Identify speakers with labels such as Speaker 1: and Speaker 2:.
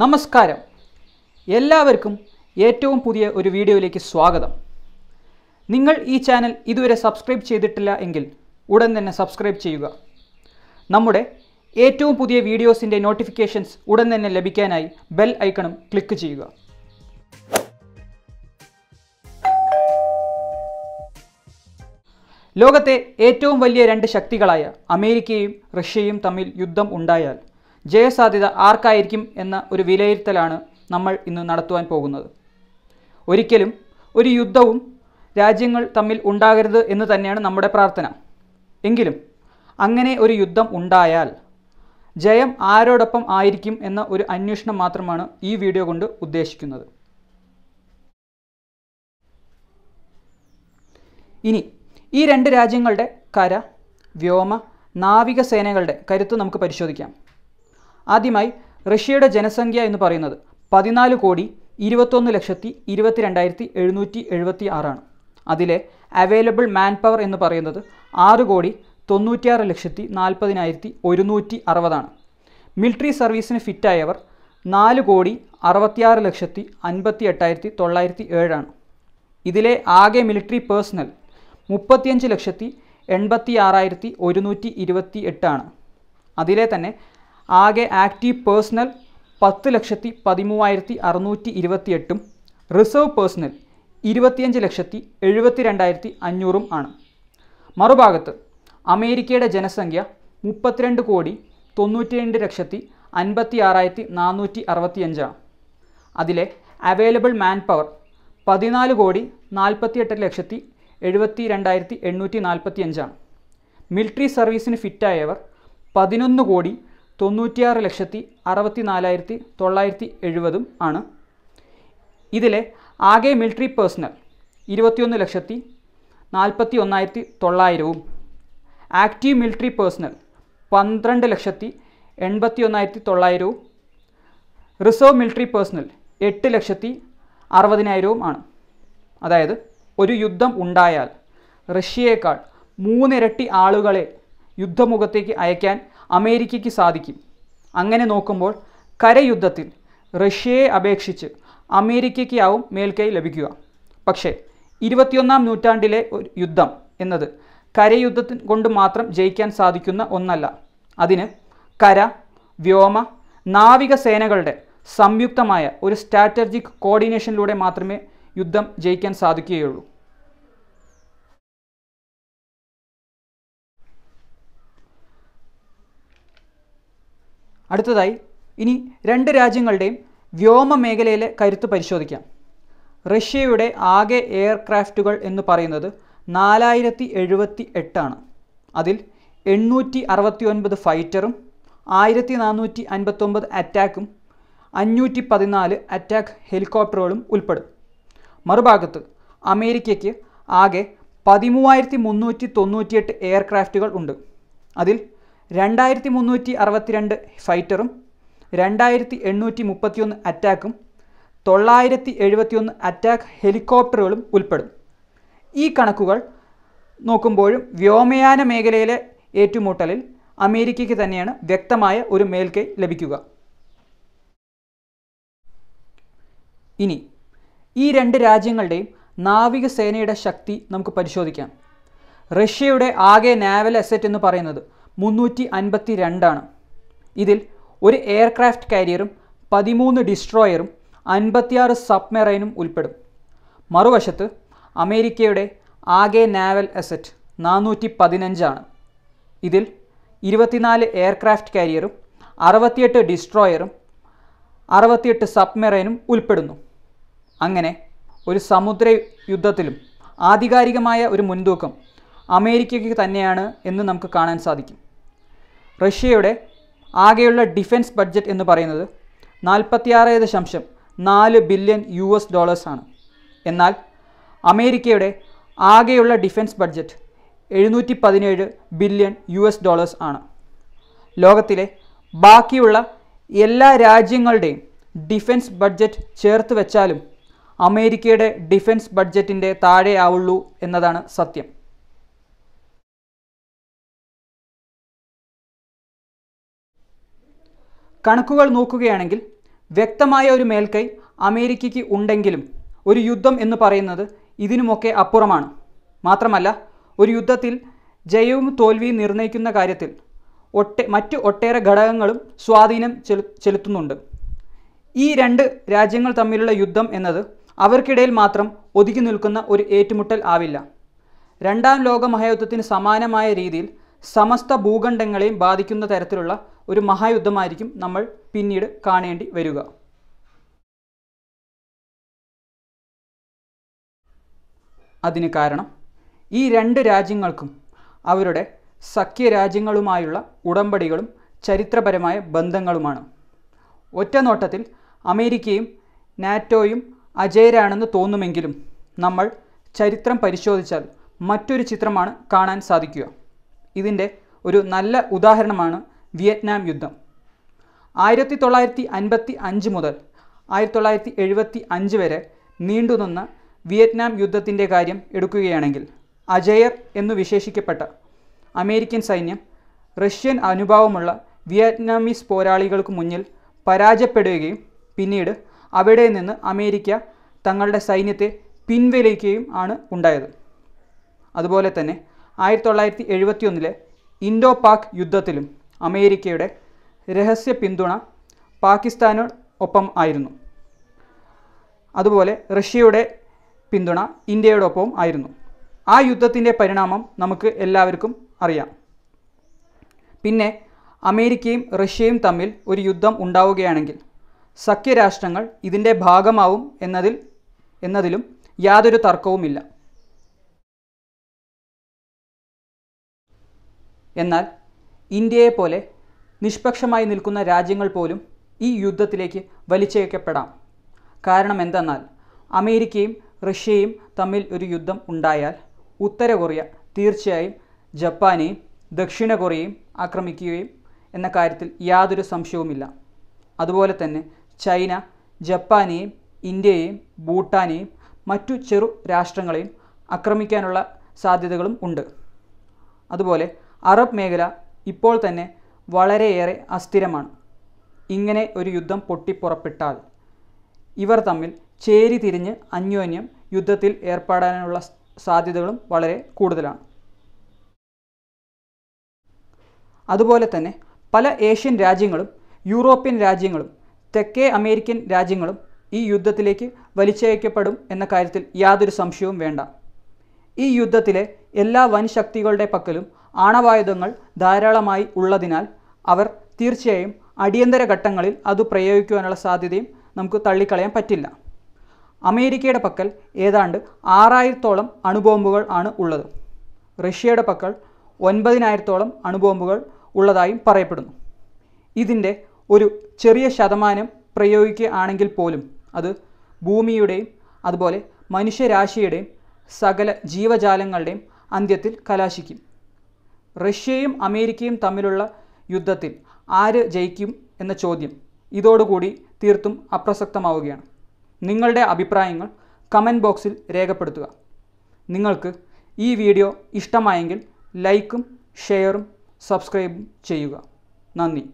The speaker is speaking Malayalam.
Speaker 1: നമസ്കാരം എല്ലാവർക്കും ഏറ്റവും പുതിയ ഒരു വീഡിയോയിലേക്ക് സ്വാഗതം നിങ്ങൾ ഈ ചാനൽ ഇതുവരെ സബ്സ്ക്രൈബ് ചെയ്തിട്ടില്ല എങ്കിൽ ഉടൻ തന്നെ സബ്സ്ക്രൈബ് ചെയ്യുക നമ്മുടെ ഏറ്റവും പുതിയ വീഡിയോസിൻ്റെ നോട്ടിഫിക്കേഷൻസ് ഉടൻ തന്നെ ലഭിക്കാനായി ബെൽ ഐക്കണും ക്ലിക്ക് ചെയ്യുക ലോകത്തെ ഏറ്റവും വലിയ രണ്ട് ശക്തികളായ അമേരിക്കയും റഷ്യയും തമ്മിൽ യുദ്ധം ഉണ്ടായാൽ ജയസാധ്യത ആർക്കായിരിക്കും എന്ന ഒരു വിലയിരുത്തലാണ് നമ്മൾ ഇന്ന് നടത്തുവാൻ പോകുന്നത് ഒരിക്കലും ഒരു യുദ്ധവും രാജ്യങ്ങൾ തമ്മിൽ ഉണ്ടാകരുത് എന്ന് തന്നെയാണ് നമ്മുടെ പ്രാർത്ഥന എങ്കിലും അങ്ങനെ ഒരു യുദ്ധം ഉണ്ടായാൽ ജയം ആരോടൊപ്പം ആയിരിക്കും എന്ന ഒരു അന്വേഷണം മാത്രമാണ് ഈ വീഡിയോ കൊണ്ട് ഉദ്ദേശിക്കുന്നത് ഇനി ഈ രണ്ട് രാജ്യങ്ങളുടെ കര വ്യോമ നാവികസേനകളുടെ കരുത്ത് നമുക്ക് പരിശോധിക്കാം ആദ്യമായി റഷ്യയുടെ ജനസംഖ്യ എന്ന് പറയുന്നത് പതിനാല് കോടി ഇരുപത്തൊന്ന് ലക്ഷത്തി ഇരുപത്തി രണ്ടായിരത്തി എഴുന്നൂറ്റി എഴുപത്തി ആറാണ് അതിലെ അവൈലബിൾ മാൻ പവർ എന്ന് പറയുന്നത് ആറ് കോടി തൊണ്ണൂറ്റിയാറ് ലക്ഷത്തി നാൽപ്പതിനായിരത്തി ഒരുന്നൂറ്റി അറുപതാണ് മിലിറ്ററി സർവീസിന് ഫിറ്റായവർ നാല് കോടി അറുപത്തിയാറ് ലക്ഷത്തി അൻപത്തി എട്ടായിരത്തി തൊള്ളായിരത്തി ഏഴാണ് ഇതിലെ ആകെ മിലിറ്ററി പേഴ്സണൽ മുപ്പത്തിയഞ്ച് ലക്ഷത്തി എൺപത്തി ആറായിരത്തി ഒരുന്നൂറ്റി ഇരുപത്തി എട്ടാണ് അതിലെ തന്നെ ആകെ ആക്റ്റീവ് പേഴ്സണൽ പത്ത് ലക്ഷത്തി പതിമൂവായിരത്തി അറുന്നൂറ്റി ഇരുപത്തിയെട്ടും റിസർവ് പേഴ്സണൽ ഇരുപത്തിയഞ്ച് ലക്ഷത്തി എഴുപത്തി രണ്ടായിരത്തി അഞ്ഞൂറും ആണ് മറുഭാഗത്ത് അമേരിക്കയുടെ ജനസംഖ്യ മുപ്പത്തിരണ്ട് കോടി തൊണ്ണൂറ്റി രണ്ട് ലക്ഷത്തി അൻപത്തി ആറായിരത്തി നാനൂറ്റി അറുപത്തിയഞ്ചാണ് അതിലെ അവൈലബിൾ മാൻ പവർ പതിനാല് കോടി നാൽപ്പത്തിയെട്ട് ലക്ഷത്തി എഴുപത്തി രണ്ടായിരത്തി എണ്ണൂറ്റി നാൽപ്പത്തി അഞ്ചാണ് മിലിറ്ററി സർവീസിന് ഫിറ്റായവർ പതിനൊന്ന് കോടി തൊണ്ണൂറ്റിയാറ് ലക്ഷത്തി അറുപത്തി നാലായിരത്തി തൊള്ളായിരത്തി എഴുപതും ആണ് ഇതിലെ ആകെ മിലിറ്ററി പേഴ്സണൽ ഇരുപത്തിയൊന്ന് ലക്ഷത്തി നാൽപ്പത്തി ഒന്നായിരത്തി തൊള്ളായിരവും ആക്റ്റീവ് മിലിറ്ററി പേഴ്സണൽ പന്ത്രണ്ട് ലക്ഷത്തി എൺപത്തി ഒന്നായിരത്തി തൊള്ളായിരവും റിസർവ് മിലിറ്ററി പേഴ്സണൽ എട്ട് ലക്ഷത്തി അറുപതിനായിരവും ആണ് അതായത് ഒരു യുദ്ധം ഉണ്ടായാൽ റഷ്യയേക്കാൾ മൂന്നിരട്ടി ആളുകളെ യുദ്ധമുഖത്തേക്ക് അയക്കാൻ അമേരിക്കയ്ക്ക് സാധിക്കും അങ്ങനെ നോക്കുമ്പോൾ കരയുദ്ധത്തിൽ റഷ്യയെ അപേക്ഷിച്ച് അമേരിക്കയ്ക്കാവും മേൽക്കൈ ലഭിക്കുക പക്ഷേ ഇരുപത്തിയൊന്നാം നൂറ്റാണ്ടിലെ ഒരു യുദ്ധം എന്നത് കരയുദ്ധത്തിൻ കൊണ്ട് മാത്രം ജയിക്കാൻ സാധിക്കുന്ന ഒന്നല്ല അതിന് കര വ്യോമ നാവിക സേനകളുടെ സംയുക്തമായ ഒരു സ്ട്രാറ്റജിക് കോർഡിനേഷനിലൂടെ മാത്രമേ യുദ്ധം ജയിക്കാൻ സാധിക്കുകയുള്ളൂ അടുത്തതായി ഇനി രണ്ട് രാജ്യങ്ങളുടെയും വ്യോമ മേഖലയിലെ കരുത്ത് പരിശോധിക്കാം റഷ്യയുടെ ആകെ എയർക്രാഫ്റ്റുകൾ എന്ന് പറയുന്നത് നാലായിരത്തി എഴുപത്തി എട്ടാണ് അതിൽ എണ്ണൂറ്റി അറുപത്തി ഒൻപത് ഫൈറ്ററും ആയിരത്തി നാനൂറ്റി അൻപത്തൊമ്പത് അറ്റാക്കും അഞ്ഞൂറ്റി പതിനാല് അറ്റാക്ക് ഹെലികോപ്റ്ററുകളും ഉൾപ്പെടും മറുഭാഗത്ത് അമേരിക്കയ്ക്ക് ആകെ പതിമൂവായിരത്തി മുന്നൂറ്റി തൊണ്ണൂറ്റിയെട്ട് എയർക്രാഫ്റ്റുകൾ ഉണ്ട് അതിൽ രണ്ടായിരത്തി മുന്നൂറ്റി അറുപത്തിരണ്ട് ഫൈറ്ററും രണ്ടായിരത്തി എണ്ണൂറ്റി മുപ്പത്തിയൊന്ന് അറ്റാക്കും തൊള്ളായിരത്തി എഴുപത്തിയൊന്ന് അറ്റാക്ക് ഹെലികോപ്റ്ററുകളും ഉൾപ്പെടും ഈ കണക്കുകൾ നോക്കുമ്പോഴും വ്യോമയാന മേഖലയിലെ ഏറ്റുമുട്ടലിൽ അമേരിക്കയ്ക്ക് തന്നെയാണ് വ്യക്തമായ ഒരു മേൽക്കൈ ലഭിക്കുക ഇനി ഈ രണ്ട് രാജ്യങ്ങളുടെയും നാവികസേനയുടെ ശക്തി നമുക്ക് പരിശോധിക്കാം റഷ്യയുടെ ആകെ നാവൽ അസറ്റ് എന്ന് പറയുന്നത് മുന്നൂറ്റി അൻപത്തി രണ്ടാണ് ഇതിൽ ഒരു എയർക്രാഫ്റ്റ് കാരിയറും പതിമൂന്ന് ഡിസ്ട്രോയറും അൻപത്തിയാറ് സബ്മെറൈനും ഉൾപ്പെടും മറുവശത്ത് അമേരിക്കയുടെ ആകെ നാവൽ അസറ്റ് നാനൂറ്റി പതിനഞ്ചാണ് ഇതിൽ ഇരുപത്തിനാല് എയർക്രാഫ്റ്റ് കാരിയറും അറുപത്തിയെട്ട് ഡിസ്ട്രോയറും അറുപത്തിയെട്ട് സബ്മെറൈനും ഉൾപ്പെടുന്നു അങ്ങനെ ഒരു സമുദ്ര യുദ്ധത്തിലും ആധികാരികമായ ഒരു മുൻതൂക്കം അമേരിക്കയ്ക്ക് തന്നെയാണ് എന്ന് നമുക്ക് കാണാൻ സാധിക്കും റഷ്യയുടെ ആകെയുള്ള ഡിഫൻസ് ബഡ്ജറ്റ് എന്ന് പറയുന്നത് നാൽപ്പത്തിയാറ് ദശാംശം നാല് ബില്യൺ യു എസ് ഡോളേഴ്സാണ് എന്നാൽ അമേരിക്കയുടെ ആകെയുള്ള ഡിഫൻസ് ബഡ്ജറ്റ് എഴുന്നൂറ്റി പതിനേഴ് ബില്യൺ യു എസ് ഡോളേഴ്സ് ആണ് ലോകത്തിലെ ബാക്കിയുള്ള എല്ലാ രാജ്യങ്ങളുടെയും ഡിഫൻസ് ബഡ്ജറ്റ് ചേർത്ത് വെച്ചാലും അമേരിക്കയുടെ ഡിഫൻസ് ബഡ്ജറ്റിൻ്റെ താഴെ ആവുള്ളൂ എന്നതാണ് സത്യം കണക്കുകൾ നോക്കുകയാണെങ്കിൽ വ്യക്തമായ ഒരു മേൽക്കൈ അമേരിക്കയ്ക്ക് ഉണ്ടെങ്കിലും ഒരു യുദ്ധം എന്ന് പറയുന്നത് ഇതിനുമൊക്കെ അപ്പുറമാണ് മാത്രമല്ല ഒരു യുദ്ധത്തിൽ ജയവും തോൽവിയും നിർണ്ണയിക്കുന്ന കാര്യത്തിൽ ഒട്ടെ മറ്റ് ഒട്ടേറെ ഘടകങ്ങളും സ്വാധീനം ചെലുത്തുന്നുണ്ട് ഈ രണ്ട് രാജ്യങ്ങൾ തമ്മിലുള്ള യുദ്ധം എന്നത് അവർക്കിടയിൽ മാത്രം ഒതുക്കി നിൽക്കുന്ന ഒരു ഏറ്റുമുട്ടൽ ആവില്ല രണ്ടാം ലോക മഹായുദ്ധത്തിന് സമാനമായ രീതിയിൽ സമസ്ത ഭൂഖണ്ഡങ്ങളെയും ബാധിക്കുന്ന തരത്തിലുള്ള ഒരു മഹായുദ്ധമായിരിക്കും നമ്മൾ പിന്നീട് കാണേണ്ടി വരിക അതിന് കാരണം ഈ രണ്ട് രാജ്യങ്ങൾക്കും അവരുടെ സഖ്യ രാജ്യങ്ങളുമായുള്ള ഉടമ്പടികളും ചരിത്രപരമായ ബന്ധങ്ങളുമാണ് ഒറ്റ നോട്ടത്തിൽ അമേരിക്കയും നാറ്റോയും അജയരാണെന്ന് തോന്നുമെങ്കിലും നമ്മൾ ചരിത്രം പരിശോധിച്ചാൽ മറ്റൊരു ചിത്രമാണ് കാണാൻ സാധിക്കുക ഇതിൻ്റെ ഒരു നല്ല ഉദാഹരണമാണ് വിയറ്റ്നാം യുദ്ധം ആയിരത്തി തൊള്ളായിരത്തി അൻപത്തി അഞ്ച് മുതൽ ആയിരത്തി തൊള്ളായിരത്തി എഴുപത്തി അഞ്ച് വരെ നീണ്ടുനിന്ന വിയറ്റ്നാം യുദ്ധത്തിൻ്റെ കാര്യം എടുക്കുകയാണെങ്കിൽ അജയർ എന്നു വിശേഷിക്കപ്പെട്ട അമേരിക്കൻ സൈന്യം റഷ്യൻ അനുഭാവമുള്ള വിയറ്റ്നാമീസ് പോരാളികൾക്ക് മുന്നിൽ പരാജയപ്പെടുകയും പിന്നീട് അവിടെ നിന്ന് അമേരിക്ക തങ്ങളുടെ സൈന്യത്തെ പിൻവലിക്കുകയും ആണ് ഉണ്ടായത് അതുപോലെ തന്നെ ആയിരത്തി തൊള്ളായിരത്തി എഴുപത്തിയൊന്നിലെ ഇൻഡോ പാക് യുദ്ധത്തിലും അമേരിക്കയുടെ രഹസ്യ പിന്തുണ പാകിസ്ഥാന് ഒപ്പം ആയിരുന്നു അതുപോലെ റഷ്യയുടെ പിന്തുണ ഇന്ത്യയോടൊപ്പവും ആയിരുന്നു ആ യുദ്ധത്തിൻ്റെ പരിണാമം നമുക്ക് എല്ലാവർക്കും അറിയാം പിന്നെ അമേരിക്കയും റഷ്യയും തമ്മിൽ ഒരു യുദ്ധം ഉണ്ടാവുകയാണെങ്കിൽ സഖ്യരാഷ്ട്രങ്ങൾ ഇതിൻ്റെ ഭാഗമാവും എന്നതിൽ എന്നതിലും യാതൊരു തർക്കവുമില്ല എന്നാൽ ഇന്ത്യയെ പോലെ നിഷ്പക്ഷമായി നിൽക്കുന്ന രാജ്യങ്ങൾ പോലും ഈ യുദ്ധത്തിലേക്ക് വലിച്ചേക്കപ്പെടാം കാരണം എന്തെന്നാൽ അമേരിക്കയും റഷ്യയും തമ്മിൽ ഒരു യുദ്ധം ഉണ്ടായാൽ ഉത്തര കൊറിയ തീർച്ചയായും ജപ്പാനെയും ദക്ഷിണ കൊറിയയും ആക്രമിക്കുകയും എന്ന കാര്യത്തിൽ യാതൊരു സംശയവുമില്ല അതുപോലെ തന്നെ ചൈന ജപ്പാനെയും ഇന്ത്യയെയും ഭൂട്ടാനെയും മറ്റു ചെറു രാഷ്ട്രങ്ങളെയും ആക്രമിക്കാനുള്ള സാധ്യതകളും ഉണ്ട് അതുപോലെ അറബ് മേഖല ഇപ്പോൾ തന്നെ വളരെയേറെ അസ്ഥിരമാണ് ഇങ്ങനെ ഒരു യുദ്ധം പൊട്ടിപ്പുറപ്പെട്ടാൽ ഇവർ തമ്മിൽ ചേരി തിരിഞ്ഞ് അന്യോന്യം യുദ്ധത്തിൽ ഏർപ്പെടാനുള്ള സാധ്യതകളും വളരെ കൂടുതലാണ് അതുപോലെ തന്നെ പല ഏഷ്യൻ രാജ്യങ്ങളും യൂറോപ്യൻ രാജ്യങ്ങളും തെക്കേ അമേരിക്കൻ രാജ്യങ്ങളും ഈ യുദ്ധത്തിലേക്ക് വലിച്ചയക്കപ്പെടും എന്ന കാര്യത്തിൽ യാതൊരു സംശയവും വേണ്ട ഈ യുദ്ധത്തിലെ എല്ലാ വൻ ശക്തികളുടെ പക്കലും ആണവായുധങ്ങൾ ധാരാളമായി ഉള്ളതിനാൽ അവർ തീർച്ചയായും അടിയന്തര ഘട്ടങ്ങളിൽ അത് പ്രയോഗിക്കുവാനുള്ള സാധ്യതയും നമുക്ക് തള്ളിക്കളയാൻ പറ്റില്ല അമേരിക്കയുടെ പക്കൽ ഏതാണ്ട് ആറായിരത്തോളം അണുബോംബുകൾ ആണ് ഉള്ളത് റഷ്യയുടെ പക്കൽ ഒൻപതിനായിരത്തോളം അണുബോംബുകൾ ഉള്ളതായും പറയപ്പെടുന്നു ഇതിൻ്റെ ഒരു ചെറിയ ശതമാനം പ്രയോഗിക്കുകയാണെങ്കിൽ പോലും അത് ഭൂമിയുടെയും അതുപോലെ മനുഷ്യരാശിയുടെയും സകല ജീവജാലങ്ങളുടെയും അന്ത്യത്തിൽ കലാശിക്കും റഷ്യയും അമേരിക്കയും തമ്മിലുള്ള യുദ്ധത്തിൽ ആര് ജയിക്കും എന്ന ചോദ്യം ഇതോടുകൂടി തീർത്തും അപ്രസക്തമാവുകയാണ് നിങ്ങളുടെ അഭിപ്രായങ്ങൾ കമൻറ്റ് ബോക്സിൽ രേഖപ്പെടുത്തുക നിങ്ങൾക്ക് ഈ വീഡിയോ ഇഷ്ടമായെങ്കിൽ ലൈക്കും ഷെയറും സബ്സ്ക്രൈബും ചെയ്യുക നന്ദി